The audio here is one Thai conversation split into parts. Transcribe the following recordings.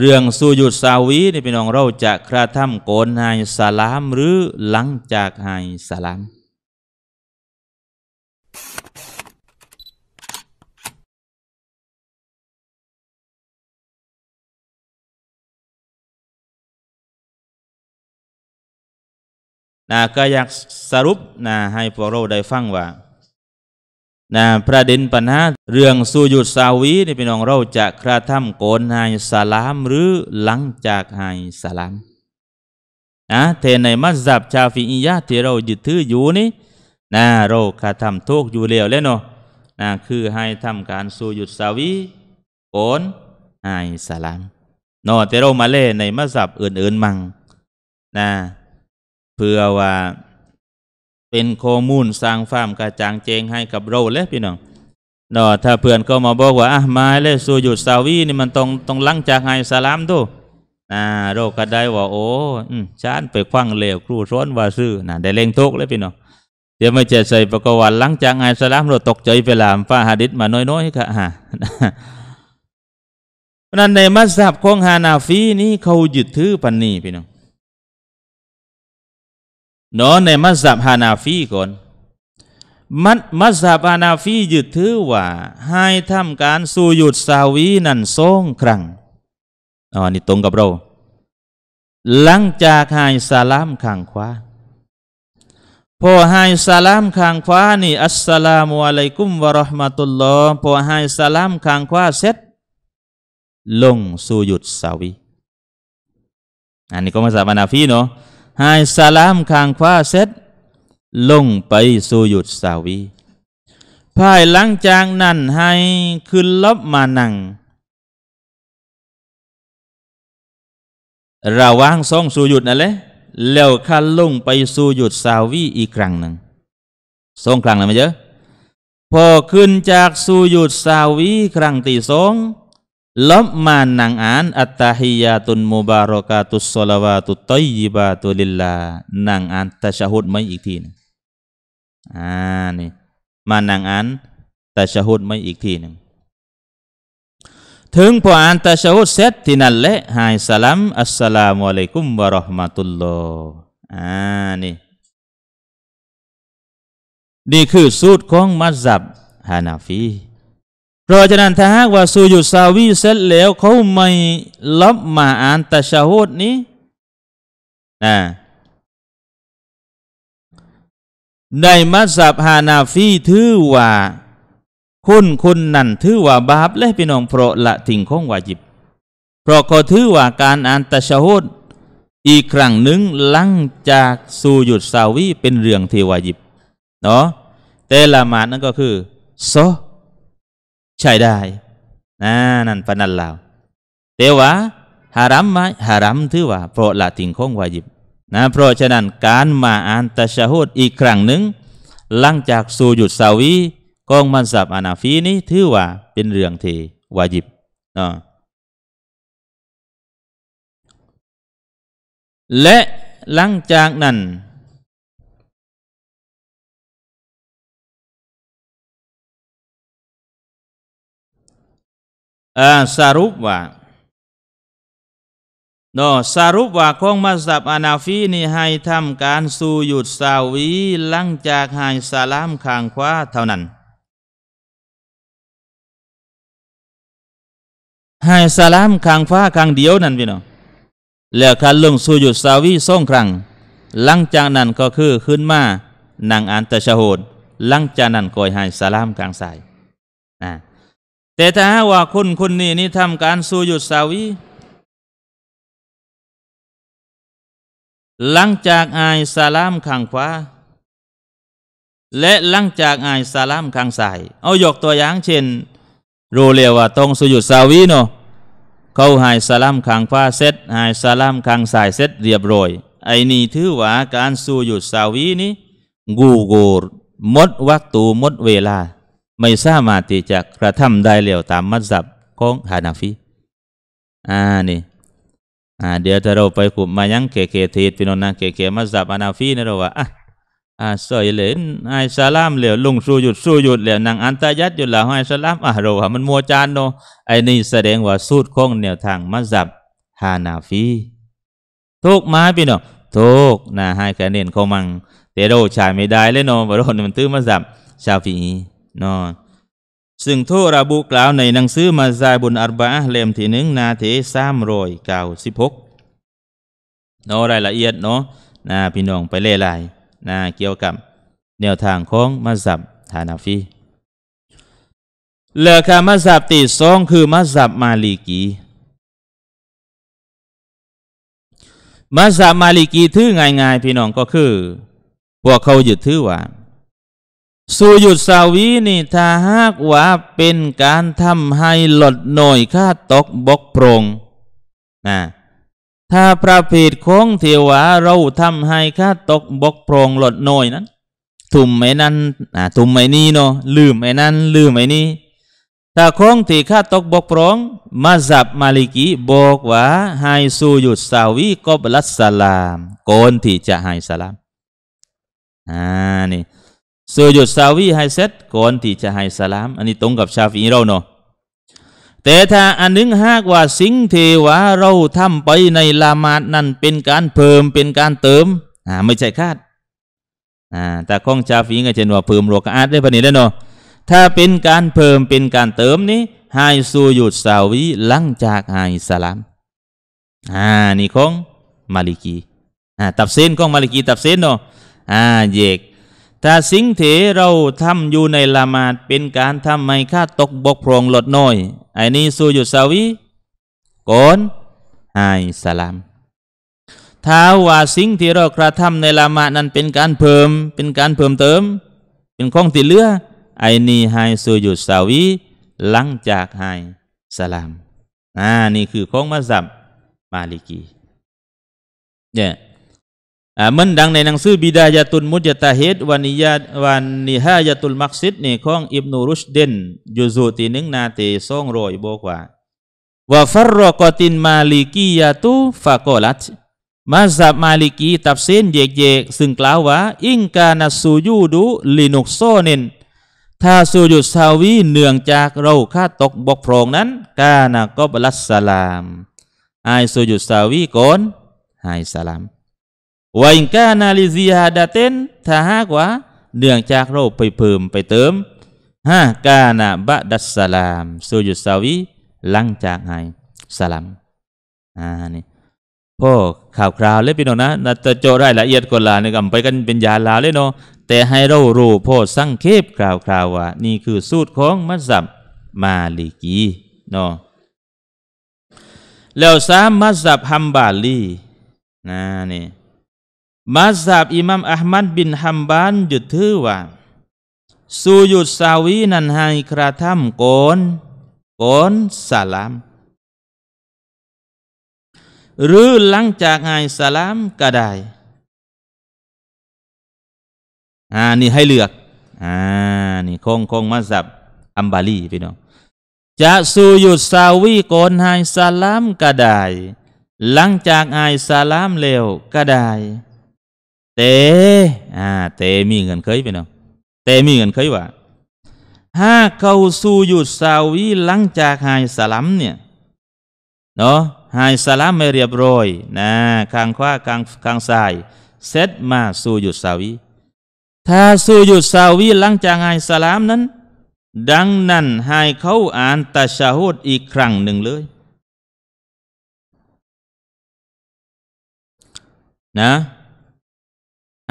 เรื่องสุยุดสาวีนี่พี่น้องเราจะกระทำโกน หายสลาม หรือหลังจากหายสลามนะก็อยากสรุปนะให้พวกเราได้ฟังว่านะประเด็นปัญหาเรื่องสูยุดสาวี นี่เป็นองเราจะกระทำกอนให้สลามหรือหลังจากให้สลามนะเทในมัสยิดชาฟิอียะที่เรายึดถืออยู่นี่นะเรากระทำทุกอยู่รียวแล้วเนาะนะคือให้ทำการสูยุดสาวีกอนให้สลามเนาะแต่เรามาเล่ในมัสยิดอื่นๆมั่งนะเพื่อว่าเป็นโคมูลสร้างฟามกระจางเจงให้กับเราเลยพี่น้องเนาะถ้าเพื่อนก็มาบอกว่าอ่ะมาเลยสูยุดสาวีนี่มันต้องต้องลังจากให้สลามดูนะเราก็ได้ว่าโอ้ชานไปควังเหลวครูร้อนว่าซื้อนะได้เล่งทุกเลยพี่น้องเดี๋ยวไม่เจ็ดใส่ประกวัตลังจากไห้สลามเราตกใจไปลามฟ้าฮาดิษมาน้อยๆค่ะฮะนั้นในมัสยิดของฮานาฟีนี่เขายึดถือปันนี้พี่น้องเนาะในมัสยิดฮานาฟีก่อนมัมัสยิดฮานาฟียึดถือว่า ให้ทำการสูญุดสาวีนั่นสองครั้งอ๋อนี่ตรงกับเรา หลังจากให้สลามข้างขวาพอให้สลามข้างขวานี่ อัสสลามุอะลัยกุมวะราะห์มะตุลลอฮ์พอให้สลามข้างขวาเสร็จ ลงสูญุดสาวี อันนี้ก็มาฮาบานาฟีเนาะหายสลามคางควาเสร็จ ลงไปสู่หยุดสาวีภายหลังจากนั้นให้ขึ้นลบมานั่ง ระว่างซองสู่หยุดนั่นแหละแล้วขั้นลงไปสู่หยุดสาวีอีกครั้งหนึ่งสองครั้งแล้วไหมเจ้าพอขึ้นจากสู่หยุดสาวีครั้งที่สองล o p manang an ั t t a h i y a t u n mubarakatus s a l a w a t u ย t a y y i b a ล u นังอันตะชะฮุดไม่อีกทีนึงอ่านี่มานังอันตะชะฮุดไม่อีกทีหนึ่งถึงพออ่านตะชะฮุดเสร็จที่นั่นแหละให้สลัมอัสสลามุอะลัยกุมบะรอะห์มะตุลลอฮ์อ่านี่นี่คือสูตรของมัซฮับฮานาฟีเพราะฉะนั้นถ้าหากว่าสุยุดสาวีเสร็จแล้วเขาไม่รับมาอ่านตะชาฮูดนี้นะในมัสยิดฮานาฟีถือว่าคนคนนั้นถือว่าบาปและพี่น้องเพราะละทิ้งของวาจิบ เพราะขาถือว่าการอ่านตะชาฮูดอีกครั้งหนึ่งหลัง จากสูหยุดสาวีเป็นเรื่องที่วาจิบเนาะแต่ละหมาดนั่นก็คือซอใช่ได้ นะนั่นปนนั่นลาวแต่ว่าฮารัมไหมฮารัมถือว่า เพราะละทิ้งของวายิบ นะ เพราะฉะนั้นการมาอ่านตะชะฮุดอีกครั้งหนึ่งหลังจากสูหยุดสาวีกองมันสับอานาฟีนี้ ถือว่าเป็นเรื่องที่วายิบนะและหลังจากนั้นสรุปว่าเนาะสรุปว่าของมัสยบอานาฟีนี่ให้ทำการสูหยุดสาวีหลังจากหายสลามข้างขวาเท่านั้น หายสลามข้างฟ้าข้างเดียวนั่นพี่น้องแล้วการลงสูหยุดสาวีสองครั้งหลังจากนั้นก็คือขึ้นมานั่งอันตะชะโหดหลังจากนั้นก็หหยสลามข้างซ้าย่ะแต่ถ้าว่าคนคนนี้นี่ทำการสูยุดสาวี หลังจากอายสลามขังควาและหลังจากอายสลามขังใสายเอายกตัวอย่างเช่น รู้เรียว่าตรงสูยุดสาวีเนาะเขาหายสลามขังฟ้าเสร็จหายสลามขังสายเสร็จเรียบร้อยไอ้นี่ถือว่าการสูยุดสาวีนี้ กูโกรหมดวัตตุหมดเวลาไม่สามารถที่จะกระทำได้เลยวตามมัสับ ของฮานาฟี อ่านี่ อ่า เดี๋ยวถ้าเราไปขุ่มมายังเกเกทิดพี่น้องนะเกเกมัสับฮานาฟีนะเราว่าอ่ะ อ่า สอยเลนไอซาลามเหลียวลงสู้หยุดสู้หยุดเหลียวนางอันตายัดหยุด แล้วไอซาลาม อ่ะ เราว่ามันมัวจานโนไอนี่แสดงว่าสูตรของแนวทางมัสับฮานาฟีทุกมาพี่น้องทุกนะให้คะแนนเขามังแต่เราใายไม่ได้เลยเนาะพราเรามันตื้อมัสับ ชาฟีเนาะซึ่งทูระบุกล่าวในหนังสือมาซายบุญอัรบะเล่มที่หนึ่งนาทีสามร้อยเก้าสิบหกเนาะรายละเอียดเนาะนาพี่น้องไปเล่ลายนาเกี่ยวกับแนวทางของ มัสับฮานาฟี เหลือคมัสับตีสองคือ มัสับมาลีกี มัสับมาลีกีทือง่ายๆ พี่น้องก็คือ พวกเขาหยุดถือว่าสุยุดสาวีนี่ ถ้าหากว่าเป็นการทำให้หลดหน่อยค่าตกบกโปรงนะถ้าพระผิดของเทวาเราทำให้ค่าตกบกโปรงหลดหน่อยนั้นถุ่มไอ้นั้นนะทถุ่มไอ้นี่เนาะลืมไอ้นั้น ลืมไอ้นี่ถ้าของที่ค่าตกบกโปรงมาจับมาลิกีบอกว่าให้สุยุดสาวีก็บลัสสลามก่อนที่จะให้สลามอ่านี่สุยุดซาวีให้เสร็จก่อนที่จะให้สลาม อันนี้ตรงกับชาฟีเราเนาะแต่ถ้าอันนึงหากว่าสิ่งเทวะเราทำไปในละหมาดนั่นเป็นการเพิ่มเป็นการเติม อ่าไม่ใช่คาดอ่าแต่ข้องชาฟีไงเช่นว่าเพิ่มโลกอาดได้ปลนีไแล้วเนาะถ้าเป็นการเพิ่มเป็นการเติมนี้ ให้สูยุดสาวีหลังจากให้สลาม อ่านี่ของ มาลิกีอ่าตับเส้นของ มาลิกีตับเส้นเนาะอ่าเยกถ้าสิ่งเถรเราทำอยู่ในละหมาดเป็นการทำให้ค่าตกบกพร่องลดน้อย ไอ้นี้สูยุ่สาวีก่อนไอ้สลามถ้าว่าสิ่งที่เรากระทำในละหมาดนั้นเป็นการเพิ่ม เป็นการเพิ่มเติม เป็นของติดเลือ ไอ้นี่ไฮสูยุ่สาวีหลังจากไฮสลามอ่านี่คือของมาสับมาลิกีเนี่ยเหมือนดังในหนังสือบิดายาตุลมุจตาเฮตวานิยาวันนิฮายาตุลมักซิดนี่ของอิบนุรุชเดนยูซูตีหนึ่งนาเตซองรอยบอกว่าว่าฟรกตินมาลิกียาตุฟากอลัตมาซับมาลิกี ตับเส้นเยกเยกซึ่งกล่าวว่าอิงกานสูยูดุลินุกโซเนนถ้าสูยุดาวีเนื่องจากเราค่าตกบกพร่องนั้นกานาก็บลัสสลาม ไอสูยุดาวีก่อนายสลามวัยกานาลิซีฮาดาเตนถ้าหากว่าเนื่องจากเราไปเพิ่มไปเติมฮากานาบะดัสสลามสุยุสาวี หลังจากไงสลาม อ่า นี่พ่อข่าวคราวเลยพี่น้องนะนัตโจได้ละเอียดกว่าลาเนี่ยกับไปกันเป็นยาลาเลยเนาะแต่ให้เรารู้พ่อสั่งเคบข่าวคราวว่า นี่คือสูตรของมัสัดมาลิกีเนาะแล้วสามมัสัดฮัมบาลีนะนี่มัสยิดอิมัมอัลมัดบินฮัมบานยึดถือว่าสูยุดสาวีนันไฮกระทำก่โนกนสลาม หรือหลังจากไฮสลามก็ได้อ่านี่ให้เลือกอ่านี่คงคงมัสยิดอัมบาลีพี่น้องจะสูยุดสาวีโกนไฮสลามก็ได้หลังจากไฮสลามเล็วก็ได้เตอ่า เตมีเงินเคยไปเนาะเตมีเงินเคยว่าถ้าเขาสู่หยุดซาวีหลังจากหายสลัมเนี่ย เนาะหายสลัมไม่เรียบร้อย นะข้างขวากลางกลางซ้าย เซตมาสู่หยุดซาวี ถ้าสู่หยุดซาวีหลังจากหายสลัมนั้น ดังนั้นให้เขาอ่านตาชาหูดอีกครั้งหนึ่งเลย นะ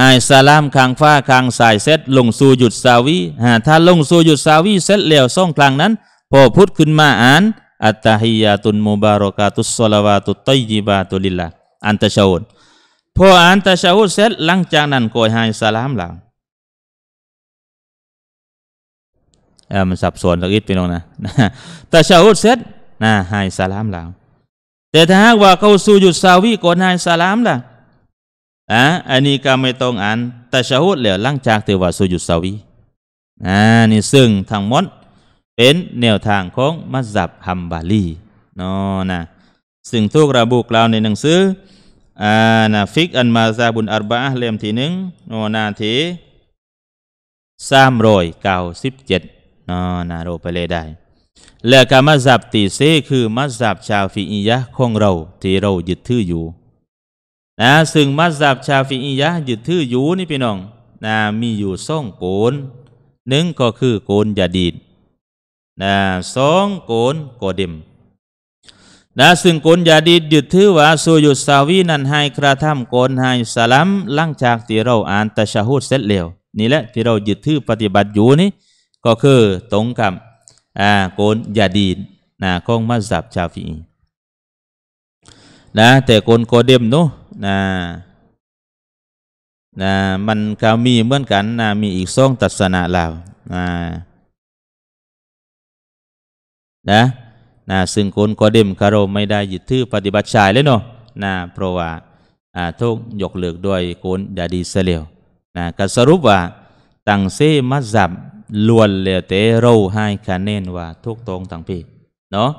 หอ้สลามคางฟ้าคางสายเซตลงสู่หยุดสาวีถ้าลงสู่หยุดสาวีเซตแล้วซ่องกลางนั้นพอพุทธขึ้นมาอ่านอัตตาฮิยาตุนมุบารอกาตุสซลาวาตุตอยิบาตุลิลละอันตะชาอุดพออ่านตะชาอุดเซ็จหลังจากนั้นก็ให้สลามหลังเออมันสับสนัะอิดไปหน่อยนะตะชาอุดเซ็จนะให้สลามหลังแต่ถ้าหากว่าเขาสู่หยุดสาวีก็ให้สลามลัะอะอันนี้ก็ไม่ตรงอันแต่ชาฮุดเหลือล่างจากเทวาสุยุสาวีอ่านี่ ซึ่งทั้งหมดเป็นแนวทางของ มัสยับ ฮัมบาลีนอนะซึ่งทุกระบุกล่าวในหนังสืออ่านะฟิกอันมาซาบุนอัรบะเล่มที่หนึ่งนอนาทีสามรอยเก้าสิบเจ็ดนอนาโรไปเลยได้และการมาสับตีเซคือมาสับชาวฟิอียะของเราที่เรายึดถืออยู่นะซึ่งมัสยิดชาฟิอียะยึดถืออยู่นี่พี่น้องนะมีอยู่ส่องโกนหนึ่งก็คือโกนยาดีดนะสองโกนโกดิมนะซึ่งโกนยาดีดยึดถือว่าสุยุสาวีนันให้กระทำโกนให้สลัมหลังจากที่เราอ่านตะชาฮูดเสร็จแล้วนี่แหละที่เรายึดถือปฏิบัติอยู่นี่ก็คือตรงกับอ่าโกนยาดีดนะของมัสยิดชาฟิอีนะแต่โกนโกดิมเนาะนะนะมันก็มีเหมือนกันนะมีอีกสองตัศนะเรานะนะนะซึ่งคนก็เดมคารมไม่ได้ยึดถือปฏิบัติชายเลยเนาะนะเพราะว่าอ่าทุกยกเลิกด้วยคนดาดีเสลียวนะก็สรุปว่าตั้งเซมัสับล้วนเหลือแต่เราให้คะแนนว่าทุกตรงต่างพี่ เนาะ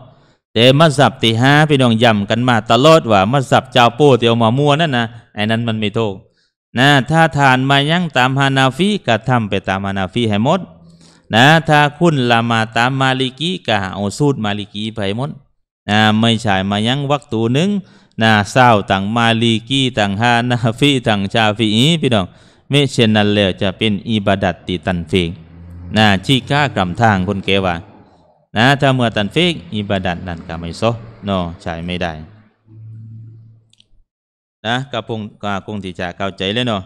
เต่มัสับตีห้าพี่น้องย่ำกันมาตลอดว่า มัสับเจ้าปู้เตียวมามัวนั่นนะไอ้นั้นมันไม่ถูกนะถ้าทานมายั่งตามฮานาฟีก็ทำไปตามฮานาฟีให้หมดนะถ้าคุณละมาตามมาลิกีก็เอาสูตรมาลิกีไปหมดนะไม่ใช่มายั่งวักตูหนึ่งนะเศร้าต่างมาลิกีต่างฮานาฟีต่างชาฟีีพี่น้องไม่เช่นนั้นแล้วจะเป็นอิบาดัตติตันเฟงนะชี้ก้ากรรมทางคนเกว่านะถ้าเมื่อตันฟิกอิบาดัดนั่นก็ไม่โซเนใช้ไม่ได้นะกระพงกระพงที่จะเข้าใจเลยเนาะ